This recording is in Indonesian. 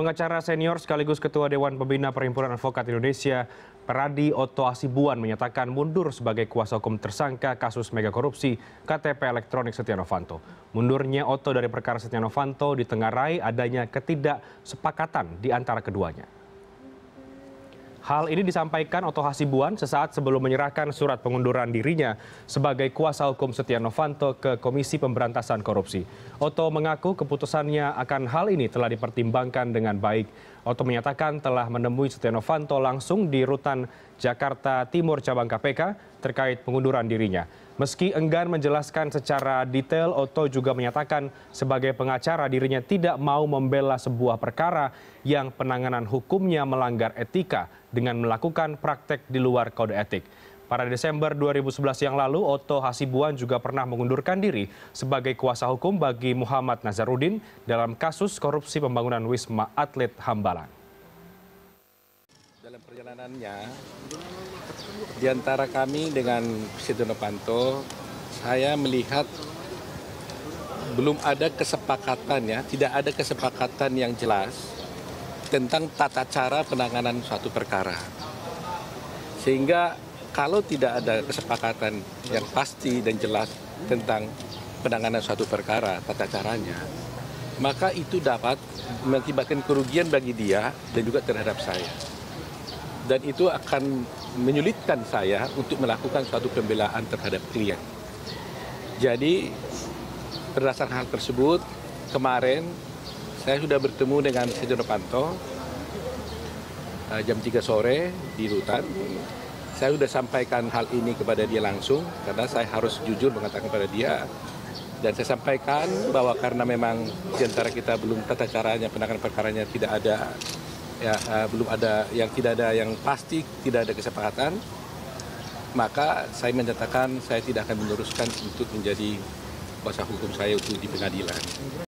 Pengacara senior sekaligus Ketua Dewan Pembina Perhimpunan Advokat Indonesia, Peradi Oto Asibuan menyatakan mundur sebagai kuasa hukum tersangka kasus mega korupsi KTP elektronik Setia Novanto. Mundurnya Oto dari perkara Setia Novanto ditengarai adanya ketidaksepakatan di antara keduanya. Hal ini disampaikan Oto Hasibuan sesaat sebelum menyerahkan surat pengunduran dirinya sebagai kuasa hukum Setia Novanto ke Komisi Pemberantasan Korupsi. Oto mengaku keputusannya akan hal ini telah dipertimbangkan dengan baik. Oto menyatakan telah menemui Setia Novanto langsung di rutan Jakarta Timur cabang KPK terkait pengunduran dirinya. Meski enggan menjelaskan secara detail, Oto juga menyatakan sebagai pengacara dirinya tidak mau membela sebuah perkara yang penanganan hukumnya melanggar etika dengan melakukan praktek di luar kode etik. Pada Desember 2011 yang lalu, Oto Hasibuan juga pernah mengundurkan diri sebagai kuasa hukum bagi Muhammad Nazarudin dalam kasus korupsi pembangunan Wisma Atlet Hambalang. Dalam perjalanannya, di antara kami dengan Setia Novanto, saya melihat belum ada kesepakatan ya, tidak ada kesepakatan yang jelas tentang tata cara penanganan suatu perkara. Sehingga kalau tidak ada kesepakatan yang pasti dan jelas tentang penanganan suatu perkara, tata caranya, maka itu dapat mengakibatkan kerugian bagi dia dan juga terhadap saya. Dan itu akan menyulitkan saya untuk melakukan suatu pembelaan terhadap klien. Jadi berdasarkan hal tersebut, kemarin saya sudah bertemu dengan Sejono Novanto eh, jam 3 sore di rutan saya sudah sampaikan hal ini kepada dia langsung karena saya harus jujur mengatakan kepada dia dan saya sampaikan bahwa karena memang di kita belum tata caranya penanganan perkaranya tidak ada ya uh, belum ada yang tidak ada yang pasti tidak ada kesepakatan maka saya menyatakan saya tidak akan meneruskan untuk menjadi kuasa hukum saya untuk di pengadilan.